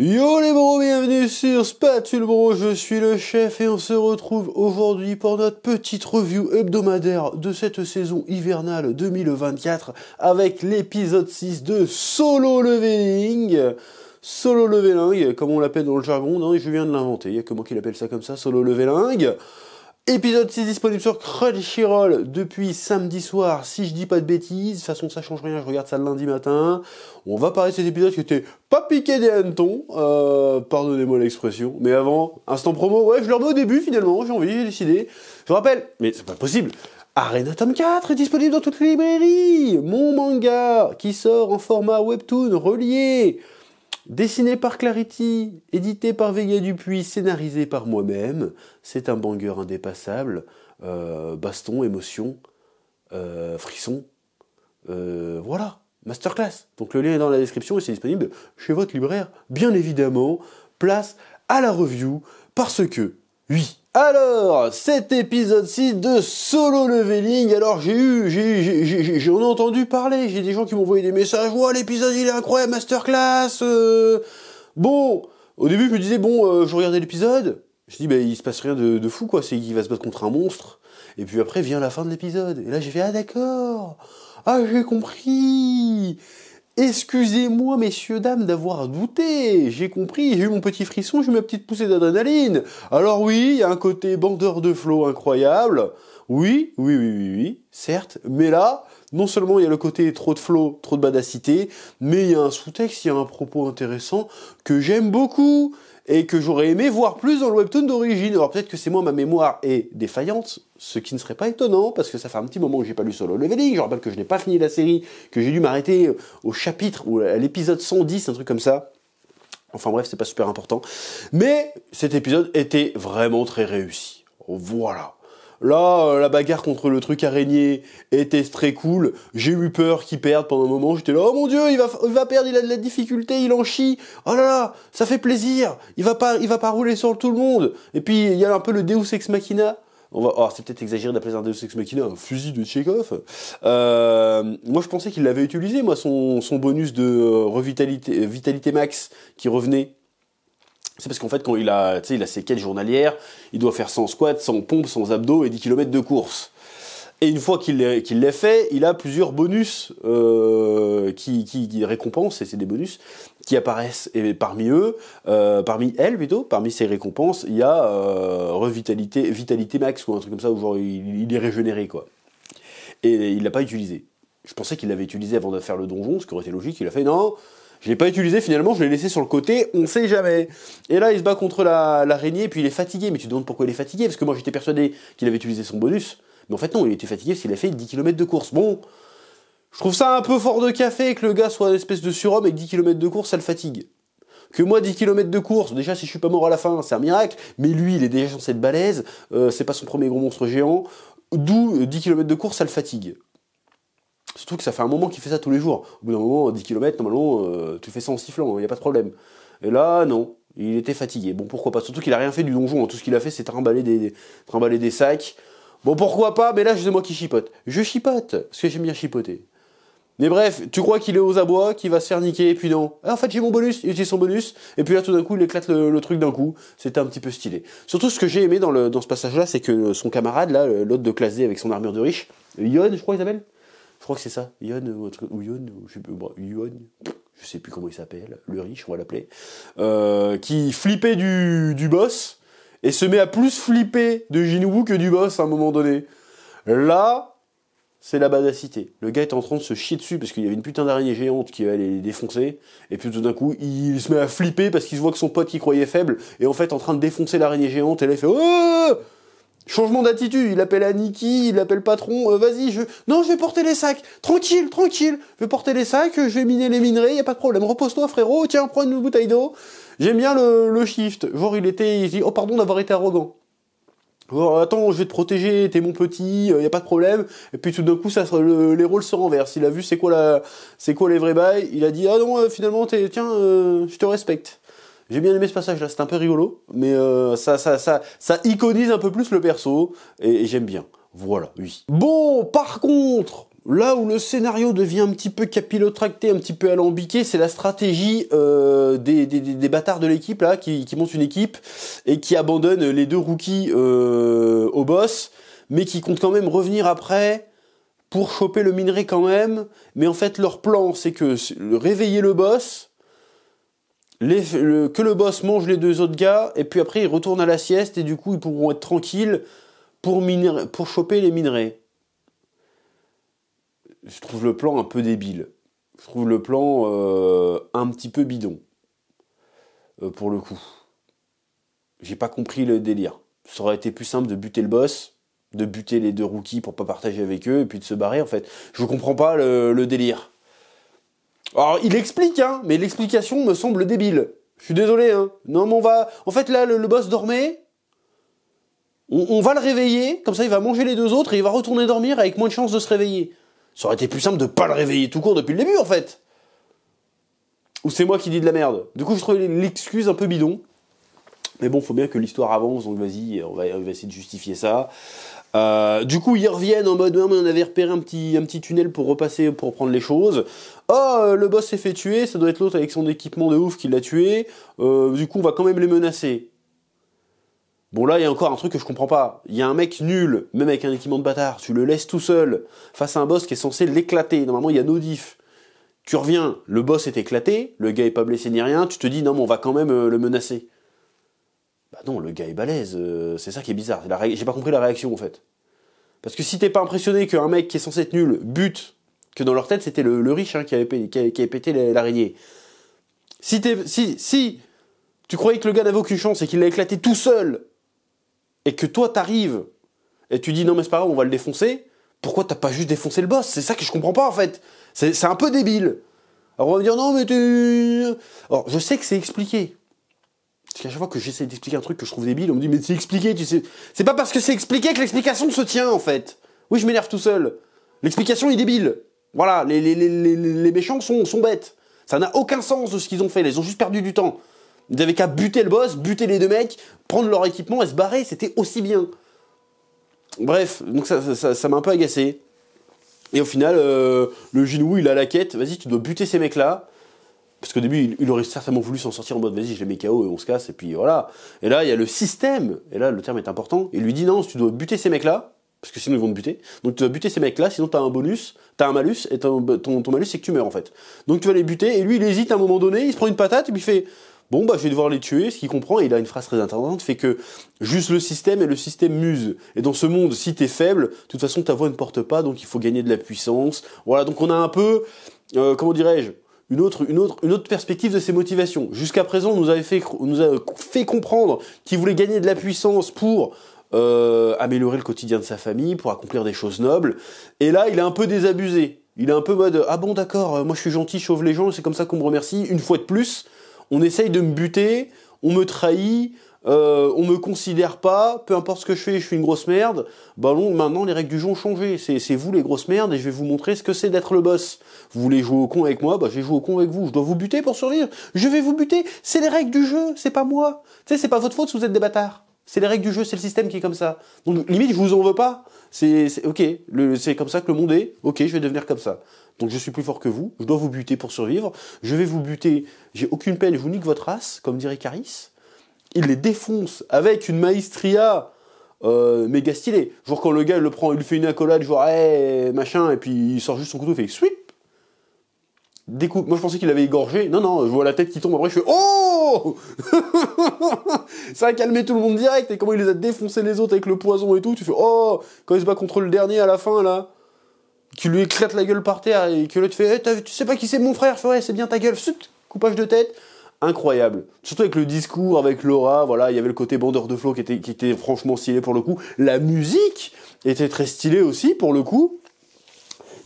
Yo les bros, bienvenue sur Spatule Bro, je suis le chef et on se retrouve aujourd'hui pour notre petite review hebdomadaire de cette saison hivernale 2024 avec l'épisode 6 de Solo Leveling. Solo Leveling, comme on l'appelle dans le jargon, non, hein, je viens de l'inventer, il n'y a que moi qui l'appelle ça comme ça, Solo Leveling. Épisode 6 disponible sur Crunchyroll depuis samedi soir, si je dis pas de bêtises. De toute façon, ça change rien, je regarde ça le lundi matin. On va parler de cet épisode qui était pas piqué des hannetons, euh, pardonnez-moi l'expression. Mais avant, instant promo, ouais, je le remets au début finalement, j'ai envie, j'ai décidé. Je vous rappelle, mais c'est pas possible, Arena Tom 4 est disponible dans toutes les librairies Mon manga qui sort en format webtoon relié Dessiné par Clarity, édité par Vega Dupuis, scénarisé par moi-même, c'est un banger indépassable. Euh, baston, émotion, euh, frisson. Euh, voilà, masterclass. Donc le lien est dans la description et c'est disponible chez votre libraire, bien évidemment. Place à la review, parce que oui. Alors, cet épisode-ci de solo leveling, alors j'ai eu, j'ai, j'en ai, entendu parler, j'ai des gens qui m'ont envoyé des messages, ouais l'épisode il est incroyable, masterclass, euh. bon, au début je me disais, bon, euh, je regardais l'épisode, je dis, bah il se passe rien de, de fou quoi, c'est qu'il va se battre contre un monstre, et puis après vient la fin de l'épisode, et là j'ai fait, ah d'accord, ah j'ai compris, Excusez-moi, messieurs, dames, d'avoir douté. J'ai compris, j'ai eu mon petit frisson, j'ai eu ma petite poussée d'adrénaline. Alors oui, il y a un côté bandeur de flots incroyable. Oui, oui, oui, oui, oui, certes. Mais là, non seulement il y a le côté trop de flots, trop de badacité, mais il y a un sous-texte, il y a un propos intéressant que j'aime beaucoup et que j'aurais aimé voir plus dans le webtoon d'origine. Alors peut-être que c'est moi, ma mémoire est défaillante, ce qui ne serait pas étonnant, parce que ça fait un petit moment que j'ai pas lu Solo Leveling, je rappelle que je n'ai pas fini la série, que j'ai dû m'arrêter euh, au chapitre ou à l'épisode 110, un truc comme ça. Enfin bref, c'est pas super important. Mais cet épisode était vraiment très réussi. Voilà. Là, euh, la bagarre contre le truc araignée était très cool. J'ai eu peur qu'il perde pendant un moment. J'étais là, oh mon dieu, il va, il va perdre, il a de la difficulté, il en chie. Oh là là, ça fait plaisir. Il va pas, il va pas rouler sur tout le monde. Et puis, il y a un peu le Deus Ex Machina. On va, oh, c'est peut-être exagéré d'appeler un Deus Ex Machina un fusil de Chekhov. Euh, moi, je pensais qu'il l'avait utilisé, moi, son, son bonus de euh, revitalité, vitalité max qui revenait c'est parce qu'en fait, quand il a, il a ses quêtes journalières, il doit faire 100 squats, 100 pompes, 100 abdos et 10 km de course. Et une fois qu'il l'a fait, il a plusieurs bonus euh, qui, qui, récompensent, et c'est des bonus qui apparaissent. Et parmi eux, euh, parmi elles plutôt, parmi ces récompenses, il y a euh, revitalité, vitalité max ou un truc comme ça où genre il, est régénéré quoi. Et il l'a pas utilisé. Je pensais qu'il l'avait utilisé avant de faire le donjon, ce qui aurait été logique. Il a fait non, je l'ai pas utilisé finalement, je l'ai laissé sur le côté, on sait jamais. Et là, il se bat contre l'araignée, la, et puis il est fatigué. Mais tu te demandes pourquoi il est fatigué, parce que moi j'étais persuadé qu'il avait utilisé son bonus. Mais en fait, non, il était fatigué parce qu'il a fait 10 km de course. Bon, je trouve ça un peu fort de café que le gars soit une espèce de surhomme et que 10 km de course, ça le fatigue. Que moi, 10 km de course, déjà, si je suis pas mort à la fin, c'est un miracle. Mais lui, il est déjà sur cette balaise, euh, c'est pas son premier gros monstre géant. D'où 10 euh, km de course, ça le fatigue. Surtout que ça fait un moment qu'il fait ça tous les jours. Au bout d'un moment, 10 km, normalement, euh, tu fais ça en sifflant, il hein, n'y a pas de problème. Et là, non. Il était fatigué. Bon, pourquoi pas. Surtout qu'il a rien fait du donjon. Hein. Tout ce qu'il a fait, c'est trimballer des, trimballer des sacs. Bon, pourquoi pas, mais là, c'est moi qui chipote. Je chipote, parce que j'aime bien chipoter. Mais bref, tu crois qu'il est aux abois, qu'il va se faire niquer, et puis non. Ah, en fait, j'ai mon bonus, il utilise son bonus, et puis là, tout d'un coup, il éclate le, truc d'un coup. C'était un petit peu stylé. Surtout, ce que j'ai aimé dans, ce passage-là, c'est que son camarade, là, euh, l'autre de classe D avec son armure de riche, Yon, je crois qu'il s'appelle, je crois que c'est ça, Yon, ou, ou je sais plus, comment il s'appelle, le riche, on va l'appeler, euh, qui flippait du, du, boss et se met à plus flipper de Jinwoo que du boss à un moment donné. Là, c'est la badacité. Le gars est en train de se chier dessus parce qu'il y avait une putain d'araignée géante qui allait les défoncer. Et puis tout d'un coup, il se met à flipper parce qu'il se voit que son pote qui croyait faible est en fait en train de défoncer l'araignée géante et là il fait oh Changement d'attitude, il appelle à Nikki, il appelle patron, euh, vas-y, je... Non, je vais porter les sacs, tranquille, tranquille, je vais porter les sacs, je vais miner les minerais, y a pas de problème, repose-toi frérot, tiens, prends une bouteille d'eau. J'aime bien le, le, shift, genre il était, il dit, oh pardon d'avoir été arrogant. Genre, attends, je vais te protéger, t'es mon petit, il euh, y a pas de problème. Et puis tout d'un coup, ça, les rôles se renversent. Il a vu c'est quoi la, c'est quoi les vrais bails. Il a dit ah non, euh, finalement, t'es, tiens, je te respecte. J'ai bien aimé ce passage-là, c'est un peu rigolo, mais euh, ça, ça, ça, ça iconise un peu plus le perso, et, j'aime bien. Voilà, oui. Bon, par contre, Là où le scénario devient un petit peu capillotracté, un petit peu alambiqué, c'est la stratégie euh, des, des, des, bâtards de l'équipe là, qui, qui montent une équipe et qui abandonnent les deux rookies euh, au boss, mais qui comptent quand même revenir après pour choper le minerai quand même. Mais en fait, leur plan, c'est que réveiller le boss, que le boss mange les deux autres gars, et puis après ils retournent à la sieste, et du coup ils pourront être tranquilles pour, miner, pour choper les minerais. Je trouve le plan un peu débile. Je trouve le plan euh, un petit peu bidon. Euh, pour le coup. J'ai pas compris le délire. Ça aurait été plus simple de buter le boss, de buter les deux rookies pour pas partager avec eux, et puis de se barrer en fait. Je comprends pas le délire. Alors, il explique, hein, mais l'explication me semble débile. Je suis désolé, hein. Non, mais on va... En fait, là, le, boss dormait. On, va le réveiller, comme ça, il va manger les deux autres et il va retourner dormir avec moins de chances de se réveiller. Ça aurait été plus simple de pas le réveiller tout court depuis le début, en fait. Ou c'est moi qui dis de la merde. Du coup, je trouvais l'excuse un peu bidon. Mais bon, faut bien que l'histoire avance, donc vas-y, on va, essayer de justifier ça. Euh, du coup, ils reviennent en mode on avait repéré un petit, un petit tunnel pour repasser, pour prendre les choses. Oh, euh, le boss s'est fait tuer, ça doit être l'autre avec son équipement de ouf qui l'a tué. Euh, du coup, on va quand même les menacer. Bon, là, il y a encore un truc que je comprends pas. Il y a un mec nul, même avec un équipement de bâtard, tu le laisses tout seul face à un boss qui est censé l'éclater. Normalement, il y a nos diffs. Tu reviens, le boss est éclaté, le gars est pas blessé ni rien, tu te dis non, mais on va quand même le menacer. Bah non, le gars est balèze, euh, c'est ça qui est bizarre. J'ai pas compris la réaction en fait. Parce que si t'es pas impressionné qu'un mec qui est censé être nul bute, que dans leur tête c'était le, riche hein, qui, avait, qui, pété l'araignée. Si, si, si tu croyais que le gars n'avait aucune chance et qu'il l'a éclaté tout seul, et que toi t'arrives et tu dis non mais c'est pas grave, on va le défoncer, pourquoi t'as pas juste défoncé le boss C'est ça que je comprends pas en fait. C'est un peu débile. Alors on va dire non mais tu... Alors je sais que c'est expliqué. Parce qu'à chaque fois que j'essaie d'expliquer un truc que je trouve débile, on me dit mais c'est expliqué, tu sais. C'est pas parce que c'est expliqué que l'explication se tient en fait. Oui, je m'énerve tout seul. L'explication est débile. Voilà, les, méchants sont, sont bêtes. Ça n'a aucun sens de ce qu'ils ont fait, ils ont juste perdu du temps. Ils avaient qu'à buter le boss, buter les deux mecs, prendre leur équipement et se barrer, c'était aussi bien. Bref, donc ça m'a ça, un peu agacé. Et au final, euh, le Jinwu, il a la quête, vas-y, tu dois buter ces mecs-là, parce qu'au début, il, aurait certainement voulu s'en sortir en mode vas-y, je les KO et on se casse, et puis voilà. Et là, il y a le système, et là, le terme est important, Et lui dit non, tu dois buter ces mecs-là, parce que sinon ils vont te buter. Donc tu dois buter ces mecs-là, sinon t'as un bonus, t'as un malus, et ton, malus c'est que tu meurs en fait. Donc tu vas les buter, et lui il hésite à un moment donné, il se prend une patate, et puis il fait bon bah je vais devoir les tuer, ce qu'il comprend, et il a une phrase très intéressante, fait que juste le système et le système muse. Et dans ce monde, si t'es faible, de toute façon ta voix ne porte pas, donc il faut gagner de la puissance. Voilà, donc on a un peu, euh, comment dirais-je, une autre, une autre, une autre perspective de ses motivations. Jusqu'à présent, on nous avait fait, nous a fait comprendre qu'il voulait gagner de la puissance pour euh, améliorer le quotidien de sa famille, pour accomplir des choses nobles. Et là, il est un peu désabusé. Il est un peu mode ah bon d'accord, euh, moi je suis gentil, je sauve les gens, c'est comme ça qu'on me remercie. Une fois de plus, on essaye de me buter, on me trahit, euh, on me considère pas, peu importe ce que je fais, je suis une grosse merde. Bah non, maintenant les règles du jeu ont changé. C'est vous les grosses merdes et je vais vous montrer ce que c'est d'être le boss. Vous voulez jouer au con avec moi, bah je vais jouer au con avec vous. Je dois vous buter pour survivre. Je vais vous buter. C'est les règles du jeu, c'est pas moi. Tu sais, c'est pas votre faute si vous êtes des bâtards. C'est les règles du jeu, c'est le système qui est comme ça. Donc limite, je vous en veux pas. C'est ok, c'est comme ça que le monde est. Ok, je vais devenir comme ça. Donc je suis plus fort que vous. Je dois vous buter pour survivre. Je vais vous buter. J'ai aucune peine. Je vous nique votre race, comme dirait Caris il les défonce avec une maestria euh, méga stylée. Genre quand le gars il le prend, il lui fait une accolade, genre hey, eh, machin, et puis il sort juste son couteau, il fait sweep. Découpe. Moi je pensais qu'il avait égorgé. Non, non, je vois la tête qui tombe, après je fais oh Ça a calmé tout le monde direct, et comment il les a défoncés les autres avec le poison et tout, tu fais oh Quand il se bat contre le dernier à la fin là qui lui éclate la gueule par terre et que le fait eh, Tu sais pas qui c'est mon frère Ouais, c'est bien ta gueule. chut coupage de tête incroyable. Surtout avec le discours, avec l'aura, voilà, il y avait le côté bandeur de flot qui était, qui franchement stylé pour le coup. La musique était très stylée aussi pour le coup.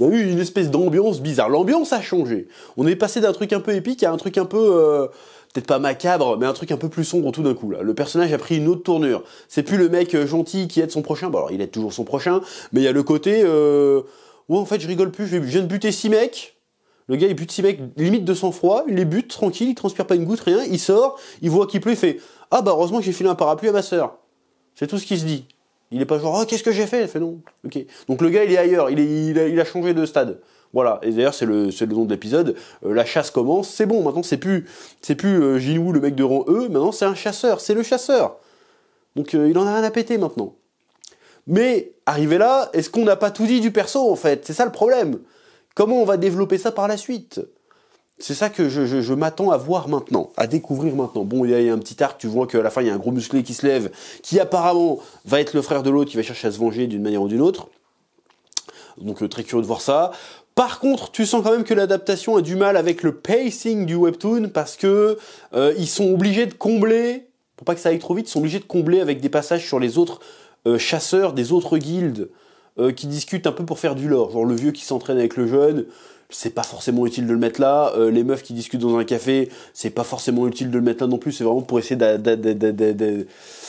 Il y a eu une espèce d'ambiance bizarre. L'ambiance a changé. On est passé d'un truc un peu épique à un truc un peu... Euh, peut-être pas macabre, mais un truc un peu plus sombre tout d'un coup. Là. Le personnage a pris une autre tournure. C'est plus le mec euh, gentil qui aide son prochain. Bon, alors il aide toujours son prochain, mais il y a le côté... Euh... en fait, je rigole plus, je viens de buter six mecs. Le gars, il bute six mecs limite de sang-froid, il les bute tranquille, il transpire pas une goutte, rien, il sort, il voit qu'il pleut, il fait Ah bah heureusement que j'ai filé un parapluie à ma sœur. C'est tout ce qu'il se dit. Il n'est pas genre oh, qu'est-ce que j'ai fait Il fait non. Ok. Donc le gars, il est ailleurs, il, il, a, changé de stade. Voilà. Et d'ailleurs, c'est le, le, nom de l'épisode. Euh, la chasse commence, c'est bon, maintenant c'est plus, c'est plus euh, le mec de rang E, maintenant c'est un chasseur, c'est le chasseur. Donc euh, il en a rien à péter maintenant. Mais arrivé là, est-ce qu'on n'a pas tout dit du perso en fait C'est ça le problème. Comment on va développer ça par la suite c'est ça que je, m'attends à voir maintenant, à découvrir maintenant. Bon, il y, a un petit arc, tu vois qu'à la fin, il y a un gros musclé qui se lève, qui apparemment va être le frère de l'autre, qui va chercher à se venger d'une manière ou d'une autre. Donc euh, très curieux de voir ça. Par contre, tu sens quand même que l'adaptation a du mal avec le pacing du webtoon parce que euh, ils sont obligés de combler, pour pas que ça aille trop vite, ils sont obligés de combler avec des passages sur les autres euh, chasseurs des autres guildes euh, qui discutent un peu pour faire du lore, genre le vieux qui s'entraîne avec le jeune, c'est pas forcément utile de le mettre là, euh, les meufs qui discutent dans un café, c'est pas forcément utile de le mettre là non plus, c'est vraiment pour essayer de,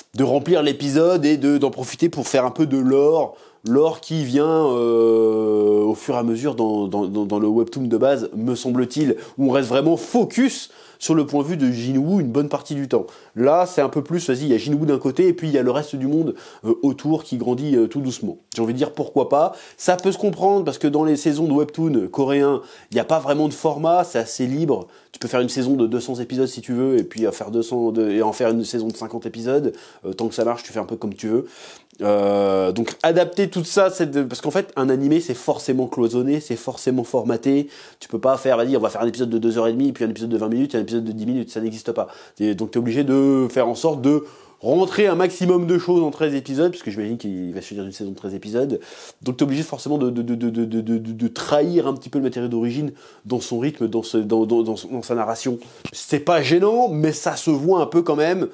de remplir l'épisode et d'en profiter pour faire un peu de lore l'or qui vient euh, au fur et à mesure dans, le webtoon de base, me semble-t-il, où on reste vraiment focus sur le point de vue de Jinwoo une bonne partie du temps. Là, c'est un peu plus, vas-y, il y a Jinwoo d'un côté et puis il y a le reste du monde euh, autour qui grandit euh, tout doucement. J'ai envie de dire pourquoi pas. Ça peut se comprendre parce que dans les saisons de webtoon coréen, il n'y a pas vraiment de format, c'est assez libre. Tu peux faire une saison de 200 épisodes si tu veux et puis faire et en faire une saison de 50 épisodes. tant que ça marche, tu fais un peu comme tu veux. Euh, donc adapter tout ça, parce qu'en fait un animé c'est forcément cloisonné, c'est forcément formaté. Tu peux pas faire, vas-y, on va faire un épisode de 2h30, puis un épisode de 20 minutes, et un épisode de 10 minutes, ça n'existe pas. donc tu es obligé de faire en sorte de rentrer un maximum de choses en 13 épisodes, puisque que j'imagine qu'il va se dire une saison de 13 épisodes. Donc t'es obligé forcément de, trahir un petit peu le matériel d'origine dans son rythme, dans sa narration. C'est pas gênant, mais ça se voit un peu quand même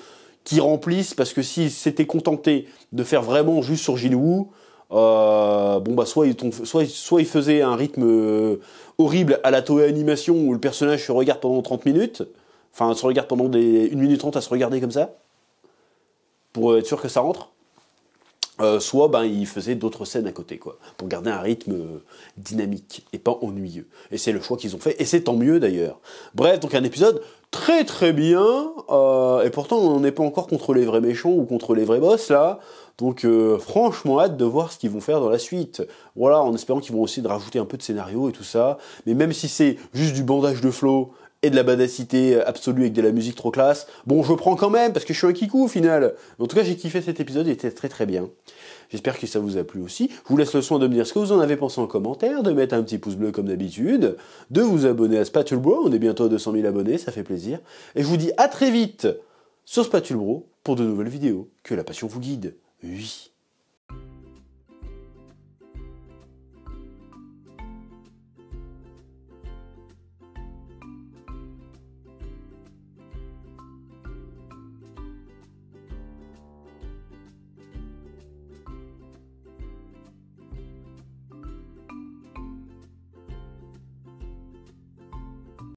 qui remplissent, parce que s'ils s'étaient contentés de faire vraiment juste sur Jinwoo, euh, bon bah soit ils, soit, soit faisaient un rythme euh, horrible à la Toei Animation où le personnage se regarde pendant 30 minutes, enfin se regarde pendant des 1 minute 30 à se regarder comme ça, pour euh, être sûr que ça rentre, euh, soit ben, ils faisait d'autres scènes à côté, quoi, pour garder un rythme euh, dynamique et pas ennuyeux. Et c'est le choix qu'ils ont fait, et c'est tant mieux d'ailleurs. Bref, donc un épisode très très bien, euh, et pourtant on n'est pas encore contre les vrais méchants ou contre les vrais boss là, donc franchement hâte de voir ce qu'ils vont faire dans la suite. Voilà, en espérant qu'ils vont aussi de rajouter un peu de scénario et tout ça, mais même si c'est juste du bandage de flot et de la badacité euh, absolue avec de la musique trop classe. Bon, je prends quand même parce que je suis un kikou au final. en tout cas, j'ai kiffé cet épisode, il était très très bien. J'espère que ça vous a plu aussi. Je vous laisse le soin de me dire ce que vous en avez pensé en commentaire, de mettre un petit pouce bleu comme d'habitude, de vous abonner à Spatule Bro. On est bientôt à 200 000 abonnés, ça fait plaisir. Et je vous dis à très vite sur Spatule Bro pour de nouvelles vidéos. Que la passion vous guide. Oui.